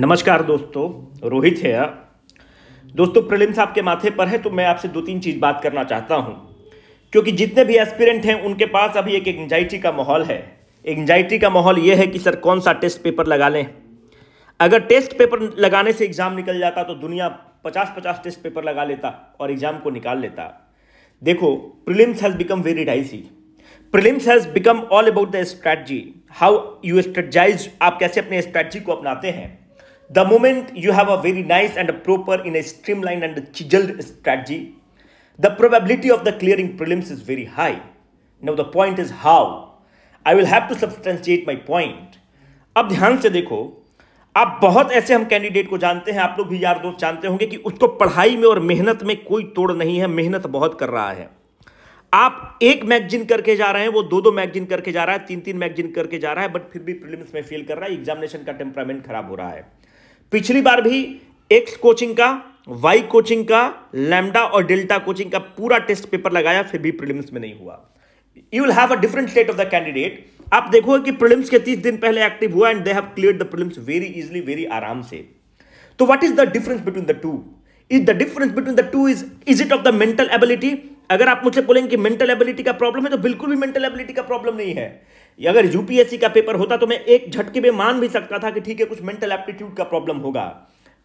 नमस्कार दोस्तों रोहित है दोस्तों प्रिलिम्स आपके माथे पर है तो मैं आपसे दो तीन चीज़ बात करना चाहता हूं क्योंकि जितने भी एस्पिरेंट हैं उनके पास अभी एक एंजाइटी का माहौल है एंजाइटी का माहौल यह है कि सर कौन सा टेस्ट पेपर लगा लें अगर टेस्ट पेपर लगाने से एग्ज़ाम निकल जाता तो दुनिया पचास पचास टेस्ट पेपर लगा लेता और एग्ज़ाम को निकाल लेता देखो prelims has become very dicey prelims has become all about the strategy how you strategize आप कैसे अपने स्ट्रैटजी को अपनाते हैं The moment you have a very nice and a proper in a streamlined and a chiseled strategy, the probability of the clearing prelims is very high. Now the point is how. I will have to substantiate my point. ab dhyan se dekho आप बहुत ऐसे हम candidate को जानते हैं आप लोग भी यार दोस्त जानते होंगे कि उसको पढ़ाई में और मेहनत में कोई तोड़ नहीं है मेहनत बहुत कर रहा है आप एक मैगजीन करके जा रहे हैं वो दो दो मैगजीन करके जा रहा है तीन तीन मैगजीन करके जा रहा है बट फिर भी प्रीलिम्स में फेल कर रहा है एग्जामिनेशन का टेम्परामेंट खराब हो रहा है पिछली बार भी एक्स कोचिंग का वाई कोचिंग का लैमडा और डेल्टा कोचिंग का पूरा टेस्ट पेपर लगाया फिर भी प्रीलिम्स में नहीं हुआ you will have a different state of the candidate आप देखोगे कि प्रीलिम्स के तीस दिन पहले एक्टिव हुआ and they have clear the prelims very easily very आराम से तो what is the difference between the two is the difference between the two is is it of the mental ability अगर आप मुझसे बोलेंगे कि मेंटल एबिलिटी का problem है तो बिल्कुल भी मेंटल एबिलिटी का प्रॉब्लम नहीं है अगर यूपीएससी का पेपर होता तो मैं एक झटके में मान भी सकता था कि ठीक है कुछ मेंटल एप्टीट्यूड का प्रॉब्लम होगा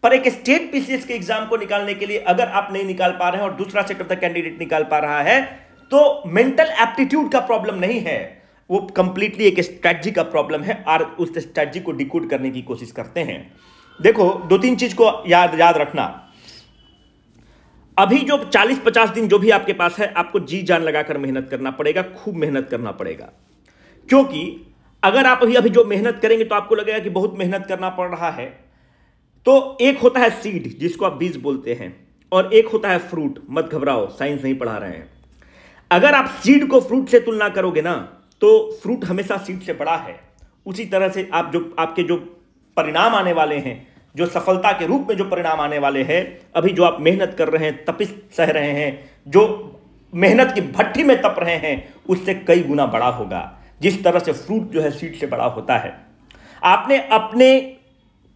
पर एक स्टेट पीसीएस के एग्जाम को निकालने के लिए अगर आप नहीं निकाल पा रहे हैं और दूसरा सेट ऑफ द कैंडिडेट निकाल पा रहा है तो मेंटल एप्टीट्यूड का प्रॉब्लम नहीं है वो कंप्लीटली एक स्ट्रैटी का प्रॉब्लम है और उस स्ट्रैटी को डिकोड करने की कोशिश करते हैं देखो दो तीन चीज को याद याद रखना अभी जो 40-50 दिन जो भी आपके पास है आपको जी जान लगाकर मेहनत करना पड़ेगा खूब मेहनत करना पड़ेगा क्योंकि अगर आप अभी अभी जो मेहनत करेंगे तो आपको लगेगा कि बहुत मेहनत करना पड़ रहा है तो एक होता है सीड जिसको आप बीज बोलते हैं और एक होता है फ्रूट मत घबराओ साइंस नहीं पढ़ा रहे हैं अगर आप सीड को फ्रूट से तुलना करोगे ना तो फ्रूट हमेशा सीड से बड़ा है उसी तरह से आप जो आपके जो परिणाम आने वाले हैं जो सफलता के रूप में जो परिणाम आने वाले हैं अभी जो आप मेहनत कर रहे हैं तपिस सह रहे हैं जो मेहनत की भट्टी में तप रहे हैं उससे कई गुना बड़ा होगा जिस तरह से फ्रूट जो है सीड से बड़ा होता है आपने अपने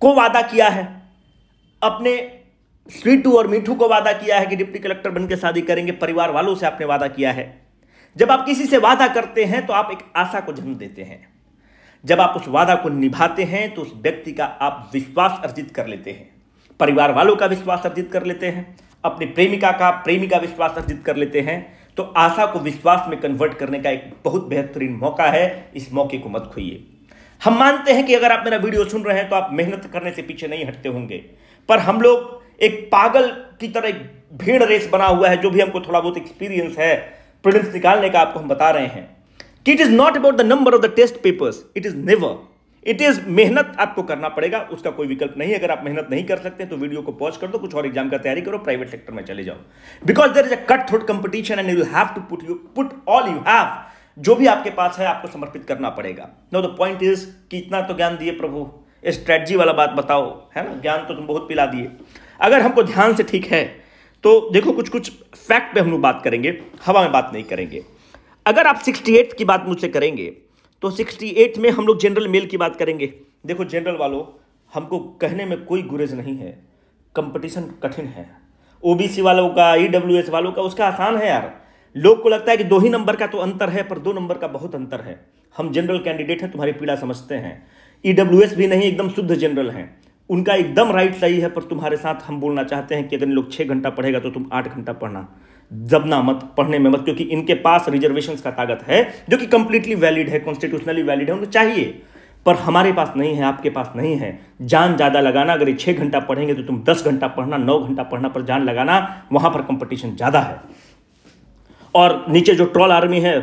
को वादा किया है अपने स्वीटू और मीठू को वादा किया है कि डिप्टी कलेक्टर बनकर शादी करेंगे परिवार वालों से आपने वादा किया है जब आप किसी से वादा करते हैं तो आप एक आशा को जन्म देते हैं जब आप उस वादा को निभाते हैं तो उस व्यक्ति का आप विश्वास अर्जित कर लेते हैं परिवार वालों का विश्वास अर्जित कर लेते हैं अपने प्रेमिका का प्रेमी का विश्वास अर्जित कर लेते हैं तो आशा को विश्वास में कन्वर्ट करने का एक बहुत बेहतरीन मौका है इस मौके को मत खोइए हम मानते हैं कि अगर आप मेरा वीडियो सुन रहे हैं तो आप मेहनत करने से पीछे नहीं हटते होंगे पर हम लोग एक पागल की तरह एक भीड़ रेस बना हुआ है जो भी हमको थोड़ा बहुत एक्सपीरियंस है प्रिलिम्स निकालने का आपको हम बता रहे हैं कि it is not about the number of the test papers it is never it is मेहनत आपको करना पड़ेगा उसका कोई विकल्प नहीं अगर आप मेहनत नहीं कर सकते तो वीडियो को पॉज कर दो कुछ और एग्जाम का तैयारी करो प्राइवेट सेक्टर में चले जाओ because there is a cut throat competition and you have to put you put all you have जो भी आपके पास है आपको समर्पित करना पड़ेगा नो द पॉइंट इज कि इतना तो ज्ञान दिए प्रभु स्ट्रेटजी वाला बात बताओ है ना ज्ञान तो तुम बहुत पिला दिए अगर हमको ध्यान से ठीक है तो देखो कुछ कुछ फैक्ट पे हम लोग बात करेंगे हवा में बात नहीं करेंगे अगर आप सिक्सटी एट की बात मुझसे करेंगे तो सिक्सटी एट में हम लोग जनरल मेल की बात करेंगे देखो जनरल वालों हमको कहने में कोई गुरेज नहीं है कंपटीशन कठिन है ओबीसी वालों का ईडब्ल्यूएस e वालों का उसका आसान है यार लोग को लगता है कि दो ही नंबर का तो अंतर है पर दो नंबर का बहुत अंतर है हम जनरल कैंडिडेट हैं तुम्हारी पीड़ा समझते हैं ईडब्ल्यूएस e भी नहीं एकदम शुद्ध जनरल हैं उनका एकदम राइट सही है पर तुम्हारे साथ हम बोलना चाहते हैं कि अगर इन लोग छः घंटा पढ़ेगा तो तुम आठ घंटा पढ़ना जबना मत पढ़ने में मत क्योंकि इनके पास रिजर्वेशन का ताकत है जो कि कंप्लीटली वैलिड है कॉन्स्टिट्यूशनली वैलिड है उनको चाहिए पर हमारे पास नहीं है आपके पास नहीं है जान ज़्यादा लगाना अगर ये छः घंटा पढ़ेंगे तो तुम दस घंटा पढ़ना नौ घंटा पढ़ना पर जान लगाना वहां पर कंपटीशन ज़्यादा है और नीचे जो ट्रॉल आर्मी है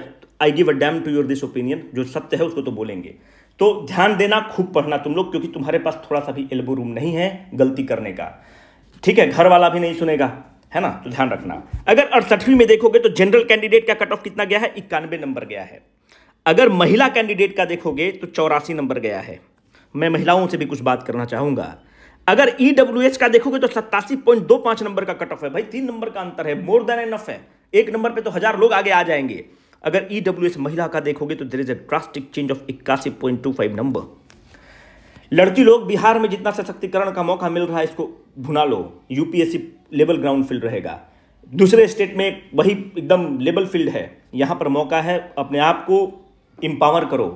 I give a damn to your this opinion जो सत्य है उसको तो बोलेंगे तो ध्यान देना खूब पढ़ना तुम लोग क्योंकि तुम्हारे पास थोड़ा सा भी एल्बो रूम नहीं है गलती करने का ठीक है घर वाला भी नहीं सुनेगा है ना तो ध्यान रखना अगर अड़सठवीं में देखोगे तो जनरल कैंडिडेट का कट ऑफ कितना गया है इक्यानवे नंबर गया है अगर महिला कैंडिडेट का देखोगे तो चौरासी नंबर गया है मैं महिलाओं से भी कुछ बात करना चाहूंगा अगर ई e का देखोगे तो सत्तासी पॉइंट दो पांच नंबर का कट ऑफ है भाई तीन नंबर का अंतर है मोर देन एनफ है एक नंबर पे तो हजार लोग आगे आ जाएंगे अगर ई e महिला का देखोगे तो there is a drastic change of इक्यासी पॉइंट टू फाइव नंबर लड़की लोग बिहार में जितना सशक्तिकरण का मौका मिल रहा है इसको भुना लो यूपीएससी लेवल ग्राउंड फील्ड रहेगा दूसरे स्टेट में वही एकदम लेवल फील्ड है यहाँ पर मौका है अपने आप को इम्पावर करो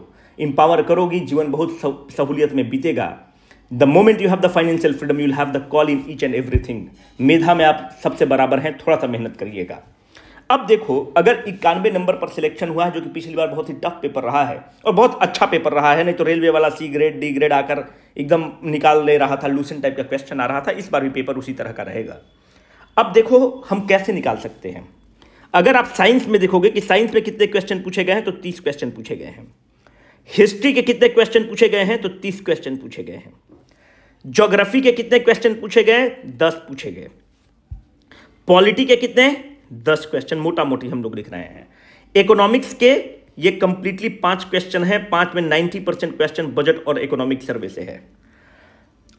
इम्पावर करोगी जीवन बहुत सहूलियत में बीतेगा the moment you have the financial freedom you have the call in each and everything मेधा में आप सबसे बराबर हैं थोड़ा सा मेहनत करिएगा अब देखो अगर इक्यानवे नंबर पर सिलेक्शन हुआ है जो कि पिछली बार बहुत ही टफ पेपर रहा है और बहुत अच्छा पेपर रहा है नहीं तो रेलवे वाला सी ग्रेड डी ग्रेड आकर एकदम निकाल ले रहा था लूसन टाइप का क्वेश्चन आ रहा था इस बार भी पेपर उसी तरह का रहेगा अब देखो हम कैसे निकाल सकते हैं अगर आप साइंस में देखोगे कि साइंस में कितने क्वेश्चन पूछे गए हैं तो तीस क्वेश्चन पूछे गए हैं हिस्ट्री के कितने क्वेश्चन पूछे गए हैं तो तीस क्वेश्चन पूछे गए हैं ज्योग्राफी के कितने क्वेश्चन पूछे गए दस पूछे गए पॉलिटी के कितने दस क्वेश्चन मोटा मोटी हम लोग लिख रहे हैं इकोनॉमिक्स के ये कंप्लीटली पांच क्वेश्चन है पांच में नाइन्टी परसेंट क्वेश्चन बजट और इकोनॉमिक सर्वे से है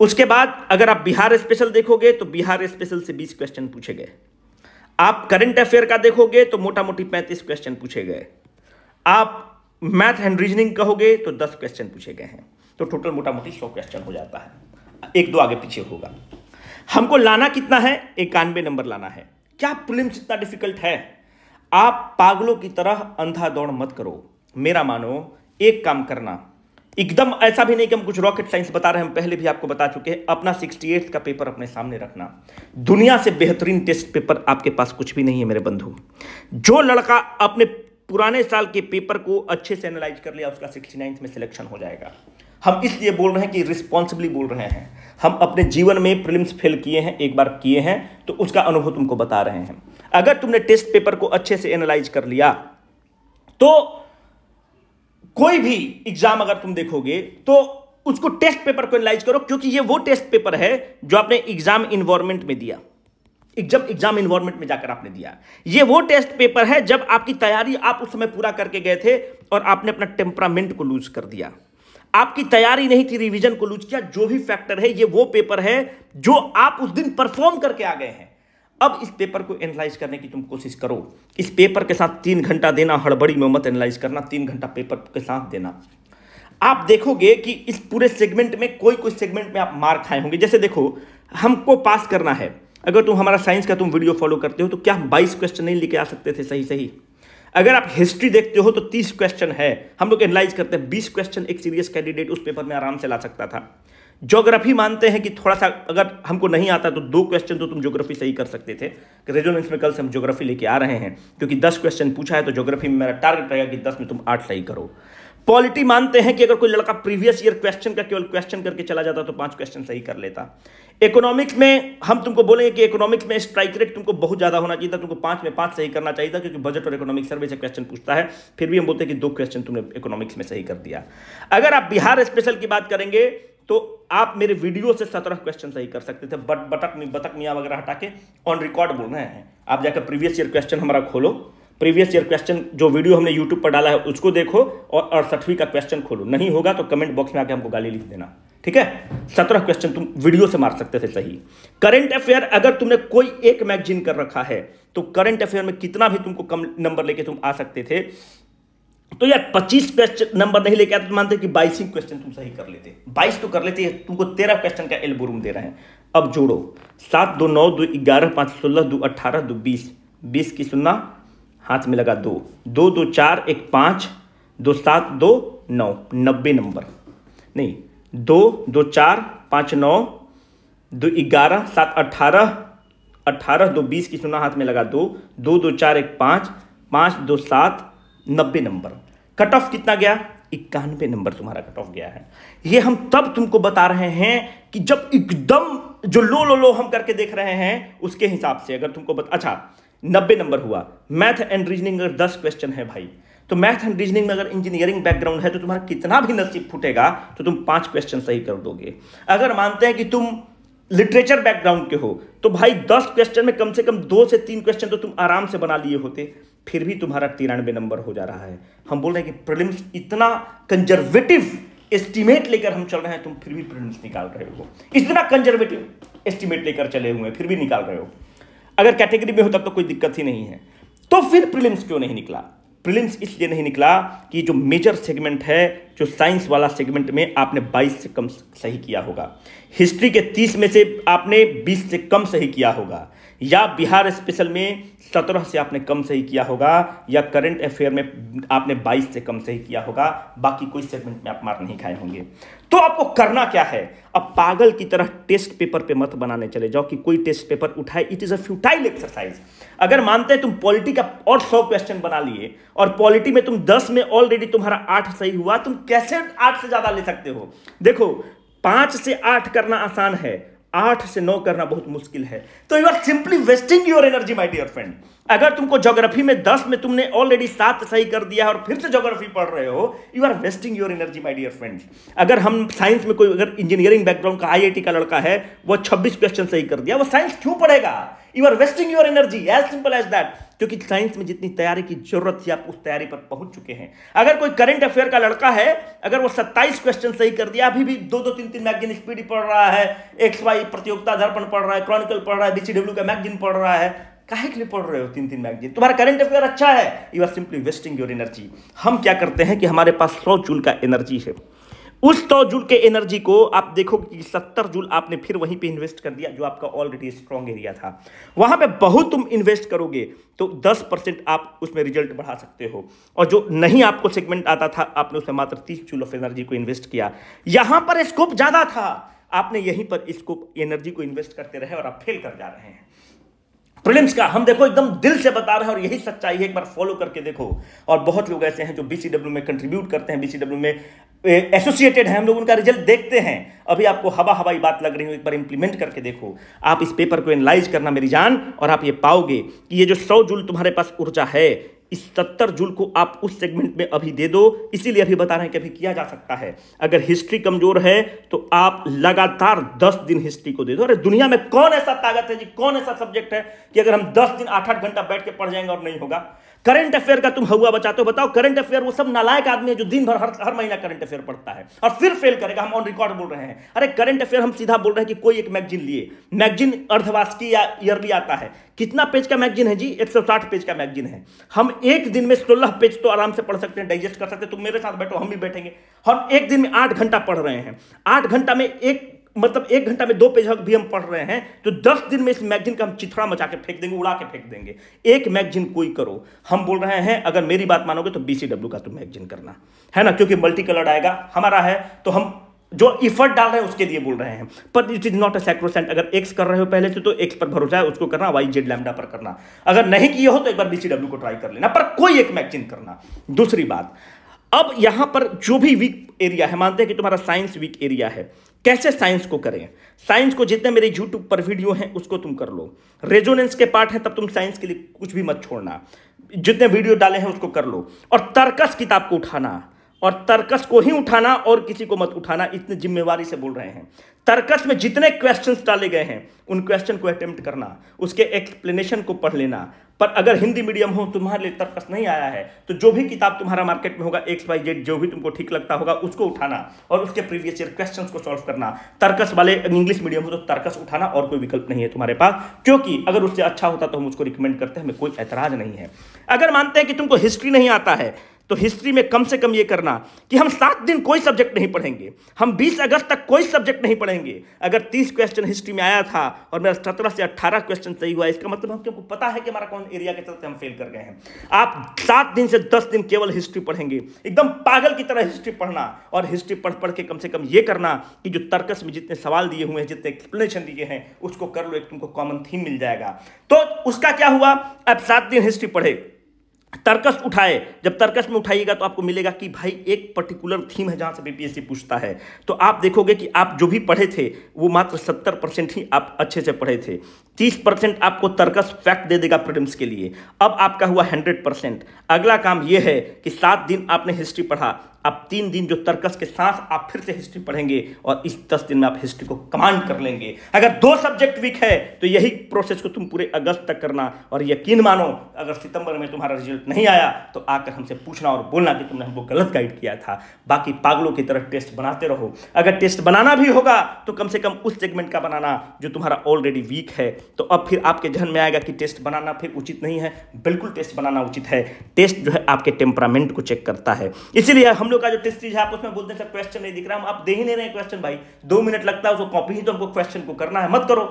उसके बाद अगर आप बिहार स्पेशल देखोगे तो बिहार स्पेशल से बीस क्वेश्चन पूछे गए आप करंट अफेयर का देखोगे तो मोटा मोटी पैंतीस क्वेश्चन पूछे गए आप मैथ एंड रीजनिंग कहोगे तो दस क्वेश्चन पूछे गए हैं तो टोटल मोटा मोटी सौ क्वेश्चन हो जाता है एक दो आगे पीछे होगा हमको लाना कितना है इक्यानवे नंबर लाना है क्या प्रिलिम्स इतना डिफिकल्ट है आप पागलों की तरह अंधा दौड़ मत करो मेरा मानो एक काम करना एकदम ऐसा भी नहीं कि हम कुछ रॉकेट साइंस बता रहे हैं हम पहले भी आपको बता चुके हैं अपना 68 का पेपर अपने सामने रखना दुनिया से बेहतरीन टेस्ट पेपर आपके पास कुछ भी नहीं है मेरे बंधु जो लड़का अपने पुराने साल के पेपर को अच्छे से एनालाइज कर लिया उसका सिक्सटी में सिलेक्शन हो जाएगा हम इसलिए बोल रहे हैं कि रिस्पॉन्सिबली बोल रहे हैं हम अपने जीवन में प्रिलिम्स फेल किए हैं एक बार किए हैं तो उसका अनुभव तुमको बता रहे हैं अगर तुमने टेस्ट पेपर को अच्छे से एनालाइज कर लिया तो कोई भी एग्जाम अगर तुम देखोगे तो उसको टेस्ट पेपर को एनालाइज करो क्योंकि ये वो टेस्ट पेपर है जो आपने एग्जाम इन्वायरमेंट में दिया एग्जाम एग्जाम इन्वायरमेंट में जाकर आपने दिया ये वो टेस्ट पेपर है जब आपकी तैयारी आप उस समय पूरा करके गए थे और आपने अपना टेम्परामेंट को लूज कर दिया आपकी तैयारी नहीं थी रिवीजन को लूज किया जो भी फैक्टर है ये वो पेपर है जो आप उस दिन परफॉर्म करके आ गए हैं अब इस पेपर को एनालाइज करने की तुम कोशिश करो इस पेपर के साथ तीन घंटा देना हड़बड़ी में मत एनालाइज करना तीन घंटा पेपर के साथ देना आप देखोगे कि इस पूरे सेगमेंट में कोई कोई सेगमेंट में आप मार खाए होंगे जैसे देखो हमको पास करना है अगर तुम हमारा साइंस का तुम वीडियो फॉलो करते हो तो क्या हम बाईस क्वेश्चन नहीं लेके आ सकते थे सही सही अगर आप हिस्ट्री देखते हो तो तीस क्वेश्चन है हम लोग एनालाइज करते हैं बीस क्वेश्चन एक सीरियस कैंडिडेट उस पेपर में आराम से ला सकता था ज्योग्राफी मानते हैं कि थोड़ा सा अगर हमको नहीं आता तो दो क्वेश्चन तो तुम ज्योग्राफी सही कर सकते थे रेजोनेंस में कल से हम जोग्राफी लेके आ रहे हैं क्योंकि दस क्वेश्चन पूछा है तो ज्योग्राफी में मेरा टारगेट रहेगा कि दस में तुम आठ सही करो पॉलिटी मानते हैं कि अगर कोई लड़का प्रीवियस ईयर क्वेश्चन का केवल क्वेश्चन करके चला जाता तो पांच क्वेश्चन सही कर लेता इकोनॉमिक्स में हम तुमको बोलेंगे कि इकोनॉमिक्स में स्ट्राइक रेट तुमको बहुत ज्यादा होना चाहिए था तुमको पांच में पांच सही करना चाहिए था क्योंकि बजट और इकोनॉमिक सर्वे से क्वेश्चन पूछता है फिर भी हम बोलते हैं कि दो क्वेश्चन तुमने इकोनॉमिक्स में सही कर दिया अगर आप बिहार स्पेशल की बात करेंगे तो आप मेरे वीडियो से सत्रह क्वेश्चन सही कर सकते थे बट बटक बतक मियाँ वगैरह हटा के ऑन रिकॉर्ड बोल रहे हैं आप जाकर प्रीवियस ईयर क्वेश्चन हमारा खोलो प्रीवियस ईयर क्वेश्चन जो वीडियो हमने यूट्यूब पर डाला है उसको देखो और अड़सठवीं का क्वेश्चन खोलो नहीं होगा तो कमेंट बॉक्स में आके हमको गाली लिख देना ठीक है सत्रह क्वेश्चन तुम वीडियो से मार सकते थे सही करंट अफेयर अगर तुमने कोई एक मैगजीन कर रखा है तो करंट अफेयर में कितना भी तुमको कम नंबर लेके तुम आ सकते थे तो यार पच्चीस क्वेश्चन नंबर नहीं लेके आते तो मानते कि बाईस क्वेश्चन तुम सही कर लेते बाईस तो कर लेते तुमको तेरह क्वेश्चन का एल्बो रूम दे रहे हैं अब जोड़ो सात दो नौ दो ग्यारह पांच सोलह दो अट्ठारह दो बीस बीस की सुनना हाथ में लगा दो दो दो चार एक पाँच दो सात दो नौ नब्बे नंबर नहीं दो दो चार पाँच नौ दो ग्यारह सात अट्ठारह अट्ठारह दो बीस की सुना हाथ में लगा दो दो दो चार एक पाँच पाँच दो सात नब्बे नंबर कट ऑफ कितना गया इक्यानवे नंबर तुम्हारा कट ऑफ गया है ये हम तब तुमको बता रहे हैं कि जब एकदम जो लो लो लो हम करके देख रहे हैं उसके हिसाब से अगर तुमको बता अच्छा नब्बे नंबर हुआ मैथ एंड रीजनिंग अगर दस क्वेश्चन है भाई तो मैथ एंड रीजनिंग में अगर इंजीनियरिंग बैकग्राउंड है तो तुम्हारा कितना भी नसीब फूटेगा तो तुम पांच क्वेश्चन सही कर दोगे अगर मानते हैं कि तुम लिटरेचर बैकग्राउंड के हो तो भाई दस क्वेश्चन में कम से कम दो से तीन क्वेश्चन तो तुम आराम से बना लिए होते फिर भी तुम्हारा तिरानवे नंबर हो जा रहा है हम बोल रहे हैं कि प्रिलिम्स इतना कंजर्वेटिव एस्टिमेट लेकर हम चल रहे हैं तुम फिर भी प्रिलिम्स निकाल रहे हो इतना कंजर्वेटिव एस्टिमेट लेकर चले हुए फिर भी निकाल रहे हो अगर कैटेगरी में हो तब तो कोई दिक्कत ही नहीं है तो फिर प्रिलिम्स क्यों नहीं निकला प्रिलिम्स इसलिए नहीं निकला कि जो मेजर सेगमेंट है जो साइंस वाला सेगमेंट में आपने 22 से कम सही किया होगा हिस्ट्री के 30 में से आपने 20 से कम सही किया होगा या बिहार स्पेशल में सत्रह से आपने कम से ही किया होगा या करंट अफेयर में आपने बाईस से कम से ही किया होगा बाकी कोई सेगमेंट में आप मार नहीं खाए होंगे तो आपको करना क्या है अब पागल की तरह टेस्ट पेपर पे मत बनाने चले जाओ कि कोई टेस्ट पेपर उठाए it is a futile exercise अगर मानते हैं तुम पॉलिटी का और सौ क्वेश्चन बना लिए और पॉलिटी में तुम दस में ऑलरेडी तुम्हारा आठ सही हुआ तुम कैसे आठ से ज्यादा ले सकते हो देखो पांच से आठ करना आसान है आठ से नौ करना बहुत मुश्किल है तो you are simply wasting your energy my dear friend अगर तुमको ज्योग्राफी में दस में तुमने ऑलरेडी सात सही कर दिया है और फिर से ज्योग्राफी पढ़ रहे हो you are wasting your energy my dear friend अगर हम साइंस में कोई अगर इंजीनियरिंग बैकग्राउंड का आई का लड़का है वो छब्बीस क्वेश्चन सही कर दिया वो साइंस क्यों पढ़ेगा you are wasting your energy as simple as that क्योंकि साइंस में जितनी तैयारी की जरूरत थी आप उस तैयारी पर पहुंच चुके हैं अगर कोई करंट अफेयर का लड़का है अगर वो 27 क्वेश्चन सही कर दिया अभी भी दो दो तीन तीन मैगजीन स्पीड पढ़ रहा है एक्स वाई प्रतियोगिता दर्पण पढ़ रहा है क्रॉनिकल पढ़ रहा है बीसीडब्ल्यू का मैगजीन पढ़ रहा है काहे के लिए पढ़ रहे हो तीन तीन मैगजीन तुम्हारा करंट अफेयर अच्छा है you are simply wasting your energy हम क्या करते हैं कि हमारे पास सौ चूल का एनर्जी है उस सौ जूल के एनर्जी को आप देखो कि सत्तर जूल आपने फिर वहीं पे इन्वेस्ट कर दिया जो आपका ऑलरेडी स्ट्रांग एरिया था वहां पे बहुत तुम इन्वेस्ट करोगे तो दस परसेंट आप उसमें रिजल्ट बढ़ा सकते हो और जो नहीं आपको सेगमेंट आता था आपने उसमें मात्र तीस जूल ऑफ एनर्जी को इन्वेस्ट किया यहां पर स्कोप ज्यादा था आपने यहीं पर स्कोप एनर्जी को इन्वेस्ट करते रहे और आप फेल कर जा रहे हैं प्रिलिम्स का हम देखो एकदम दिल से बता रहे हैं और यही सच्चाई है एक बार फॉलो करके देखो और बहुत लोग ऐसे हैं जो बीसीडब्ल्यू में कंट्रीब्यूट करते हैं बीसीडब्ल्यू में एसोसिएटेड हैं हम लोग उनका रिजल्ट देखते हैं अभी आपको हवा हवाई बात लग रही हो एक बार इंप्लीमेंट करके देखो आप इस पेपर को एनालाइज करना मेरी जान और आप ये पाओगे कि ये जो सौ जूल तुम्हारे पास ऊर्जा है इस सत्तर जूल को आप उस सेगमेंट में अभी दे दो इसीलिए अभी बता रहे हैं कि अभी किया जा सकता है अगर हिस्ट्री कमजोर है तो आप लगातार दस दिन हिस्ट्री को दे दो अरे दुनिया में कौन ऐसा ताकत है जी कौन ऐसा सब्जेक्ट है कि अगर हम दस दिन आठ आठ घंटा बैठ के पढ़ जाएंगे और नहीं होगा करंट अफेयर का तुम हवा बचाते हो बताओ करंट अफेयर वो सब नालायक आदमी है जो दिन भर हर हर महीना करंट अफेयर पढ़ता है और फिर फेल करेगा हम ऑन रिकॉर्ड बोल रहे हैं अरे करंट अफेयर हम सीधा बोल रहे हैं कि कोई एक मैगजीन लिए मैगजीन अर्धवार्षिकी या ईयरली आता है कितना पेज का मैगजीन है जी 160 पेज का मैगजीन है हम एक दिन में 16 पेज तो आराम से पढ़ सकते हैं डाइजेस्ट कर सकते हैं तुम मेरे साथ बैठो हम भी बैठेंगे हम एक दिन में आठ घंटा पढ़ रहे हैं आठ घंटा में एक मतलब एक घंटा में दो पेज भी हम पढ़ रहे हैं तो दस दिन में इस मैगजीन का हम चिथड़ा मचा के फेंक देंगे उड़ा के फेंक देंगे एक मैगजीन कोई करो हम बोल रहे हैं अगर मेरी बात मानोगे तो बीसीडब्ल्यू का तुम मैगजीन करना है ना क्योंकि मल्टी कलर आएगा हमारा है तो हम जो इफर्ट डाल रहे हैं उसके लिए बोल रहे हैं पर it is not a sacrosanct अगर एक्स कर रहे हो पहले से तो एक्स पर भरोसा है उसको करना वाई जेड लैमडा पर करना अगर नहीं किया हो तो एक बार बी को ट्राई कर लेना पर कोई एक मैगजीन करना दूसरी बात अब यहां पर जो भी वीक एरिया है मानते हैं कि तुम्हारा साइंस वीक एरिया है कैसे साइंस को करें साइंस को जितने मेरे यूट्यूब पर वीडियो हैं उसको तुम कर लो रेजोनेंस के पार्ट हैं तब तुम साइंस के लिए कुछ भी मत छोड़ना जितने वीडियो डाले हैं उसको कर लो और तर्कस किताब को उठाना और तर्कस को ही उठाना और किसी को मत उठाना इतनी जिम्मेवारी से बोल रहे हैं तर्कस में जितने क्वेश्चन डाले गए हैं उन क्वेश्चन को अटेम्प्ट करना उसके एक्सप्लेनेशन को पढ़ लेना पर अगर हिंदी मीडियम हो तुम्हारे लिए तर्कस नहीं आया है तो जो भी किताब तुम्हारा मार्केट में होगा एक्स वाई जेड जो भी तुमको ठीक लगता होगा उसको उठाना और उसके प्रीवियस ईयर क्वेश्चन को सॉल्व करना तर्कस वाले इंग्लिश मीडियम हो तो तर्कस उठाना और कोई विकल्प नहीं है तुम्हारे पास क्योंकि अगर उससे अच्छा होता तो हम उसको रिकमेंड करते हैं हमें कोई ऐतराज नहीं है अगर मानते हैं कि तुमको हिस्ट्री नहीं आता है तो हिस्ट्री में कम से कम ये करना कि हम सात दिन कोई सब्जेक्ट नहीं पढ़ेंगे हम 20 अगस्त तक कोई सब्जेक्ट नहीं पढ़ेंगे अगर 30 क्वेश्चन हिस्ट्री में आया था और मेरा सत्रह से अट्ठारह क्वेश्चन सही हुआ इसका मतलब हम क्योंकि पता है कि हमारा कौन एरिया के चलते हम फेल कर गए हैं आप सात दिन से दस दिन केवल हिस्ट्री पढ़ेंगे एकदम पागल की तरह हिस्ट्री पढ़ना और हिस्ट्री पढ़ पढ़ के कम से कम ये करना कि जो तर्कस में जितने सवाल दिए हुए हैं जितने एक्सप्लेनेशन दिए हैं उसको कर लो एक तुमको कॉमन थीम मिल जाएगा तो उसका क्या हुआ अब सात दिन हिस्ट्री पढ़े तर्कस उठाए जब तर्कस में उठाइएगा तो आपको मिलेगा कि भाई एक पर्टिकुलर थीम है जहां से बीपीएससी पूछता है तो आप देखोगे कि आप जो भी पढ़े थे वो मात्र सत्तर परसेंट ही आप अच्छे से पढ़े थे तीस परसेंट आपको तर्कस फैक्ट दे देगा प्रीलिम्स के लिए अब आपका हुआ हंड्रेड परसेंट अगला काम यह है कि सात दिन आपने हिस्ट्री पढ़ा आप तीन दिन जो तर्कस के साथ आप फिर से हिस्ट्री पढ़ेंगे और इस दस दिन में आप हिस्ट्री को कमांड कर लेंगे अगर दो सब्जेक्ट वीक है तो यही प्रोसेस को तुम पूरे अगस्त तक करना और यकीन मानो अगर सितंबर में तुम्हारा रिजल्ट नहीं आया तो आकर हमसे पूछना और बोलना कि तुमने हमको गलत गाइड किया था बाकी पागलों की तरह टेस्ट बनाते रहो अगर टेस्ट बनाना भी होगा तो कम से कम उस सेगमेंट का बनाना जो तुम्हारा ऑलरेडी वीक है तो अब फिर आपके जहन में आएगा कि टेस्ट बनाना फिर उचित नहीं है बिल्कुल टेस्ट बनाना उचित है टेस्ट जो है आपके टेम्परामेंट को चेक करता है इसीलिए हम लोग का जो टेस्ट सीरीज है आप उसमें बोलते हैं सर क्वेश्चन नहीं दिख रहा हम आप दे ही नहीं रहे क्वेश्चन भाई दो मिनट लगता है उसको कॉपी ही तो हमको क्वेश्चन को करना है मत करो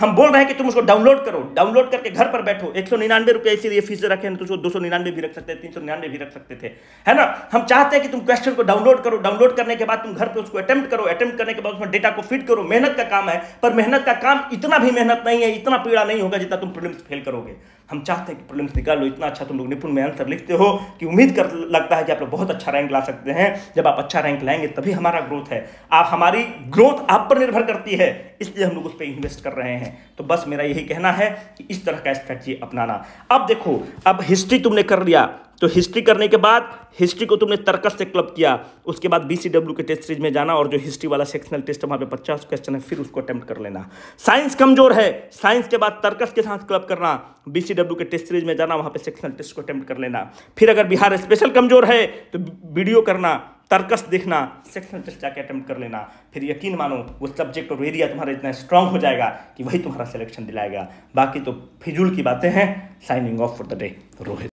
हम बोल रहे हैं कि तुम उसको डाउनलोड करो डाउनलोड करके घर पर बैठो एक सौ निन्यानवे रुपये इसीलिए फीस रखे तो उसको दो सौ निन्यानवे भी रख सकते हैं तीन सौ निन्यानवे भी रख सकते थे है ना हम चाहते हैं कि तुम क्वेश्चन को डाउनलोड करो डाउनलोड करने के बाद तुम घर पे उसको अटेम्प्ट करो अटेम्प्ट करने के बाद उसमें डेटा को फिट करो मेहनत का काम है पर मेहनत का काम इतना भी मेहनत नहीं है इतना पीड़ा नहीं होगा जितना तुम प्रिलिम्स फेल करोगे हम चाहते हैं कि प्रॉब्लम्स निकालो इतना अच्छा तुम लोग निपुण में आंसर लिखते हो कि उम्मीद कर लगता है कि आप लोग बहुत अच्छा रैंक ला सकते हैं जब आप अच्छा रैंक लाएंगे तभी हमारा ग्रोथ है आप हमारी ग्रोथ आप पर निर्भर करती है इसलिए हम लोग उस पर इन्वेस्ट कर रहे हैं तो बस मेरा यही कहना है कि इस तरह का स्ट्रैटी अपनाना अब देखो अब हिस्ट्री तुमने कर लिया तो हिस्ट्री करने के बाद हिस्ट्री को तुमने तर्कस से क्लब किया उसके बाद बी के टेस्ट सीरीज में जाना और जो हिस्ट्री वाला सेक्शनल टेस्ट वहाँ पे पचास क्वेश्चन है फिर उसको अटैम्प्ट कर लेना साइंस कमजोर है साइंस के बाद तर्कस के साथ क्लब करना बी के टेस्ट सीरीज में जाना वहाँ पे सेक्शनल टेस्ट को अटैम्प्ट कर लेना फिर अगर बिहार स्पेशल कमजोर है तो वीडियो करना तर्कस देखना सेक्शनल टेस्ट जाके अटैम्प्ट कर लेना फिर यकीन मानो वो सब्जेक्ट और एरिया तुम्हारा इतना स्ट्रांग हो जाएगा कि वही तुम्हारा सिलेक्शन दिलाएगा बाकी तो फिजूल की बातें हैं signing off for the day Rohit